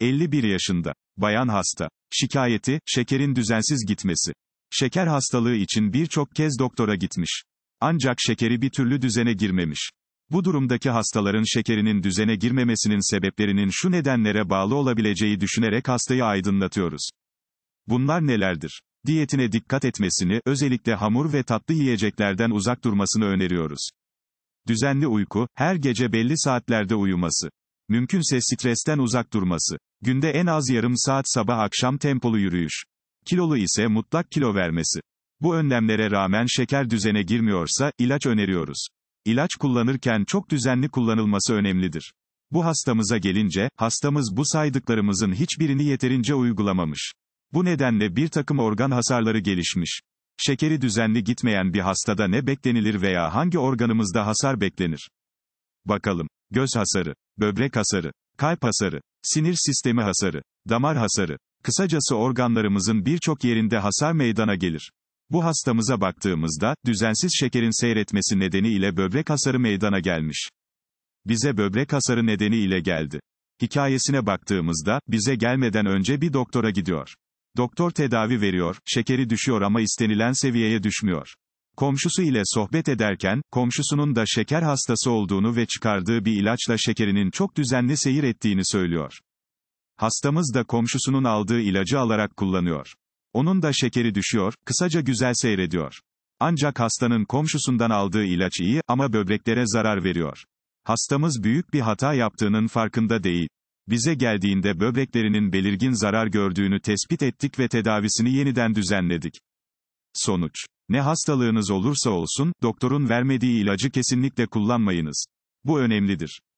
51 yaşında. Bayan hasta. Şikayeti, şekerin düzensiz gitmesi. Şeker hastalığı için birçok kez doktora gitmiş. Ancak şekeri bir türlü düzene girmemiş. Bu durumdaki hastaların şekerinin düzene girmemesinin sebeplerinin şu nedenlere bağlı olabileceği düşünerek hastayı aydınlatıyoruz. Bunlar nelerdir? Diyetine dikkat etmesini, özellikle hamur ve tatlı yiyeceklerden uzak durmasını öneriyoruz. Düzenli uyku, her gece belli saatlerde uyuması. Mümkünse stresten uzak durması. Günde en az yarım saat sabah akşam tempolu yürüyüş. Kilolu ise mutlak kilo vermesi. Bu önlemlere rağmen şeker düzene girmiyorsa, ilaç öneriyoruz. İlaç kullanırken çok düzenli kullanılması önemlidir. Bu hastamıza gelince, hastamız bu saydıklarımızın hiçbirini yeterince uygulamamış. Bu nedenle bir takım organ hasarları gelişmiş. Şekeri düzenli gitmeyen bir hastada ne beklenilir veya hangi organımızda hasar beklenir? Bakalım göz hasarı, böbrek hasarı, kalp hasarı, sinir sistemi hasarı, damar hasarı, kısacası organlarımızın birçok yerinde hasar meydana gelir. Bu hastamıza baktığımızda, düzensiz şekerin seyretmesi nedeniyle böbrek hasarı meydana gelmiş. Bize böbrek hasarı nedeniyle geldi. Hikayesine baktığımızda, bize gelmeden önce bir doktora gidiyor. Doktor tedavi veriyor, şekeri düşüyor ama istenilen seviyeye düşmüyor. Komşusu ile sohbet ederken, komşusunun da şeker hastası olduğunu ve çıkardığı bir ilaçla şekerinin çok düzenli seyir ettiğini söylüyor. Hastamız da komşusunun aldığı ilacı alarak kullanıyor. Onun da şekeri düşüyor, kısaca güzel seyrediyor. Ancak hastanın komşusundan aldığı ilaç iyi ama böbreklere zarar veriyor. Hastamız büyük bir hata yaptığının farkında değil. Bize geldiğinde böbreklerinin belirgin zarar gördüğünü tespit ettik ve tedavisini yeniden düzenledik. Sonuç ne hastalığınız olursa olsun, doktorun vermediği ilacı kesinlikle kullanmayınız. Bu önemlidir.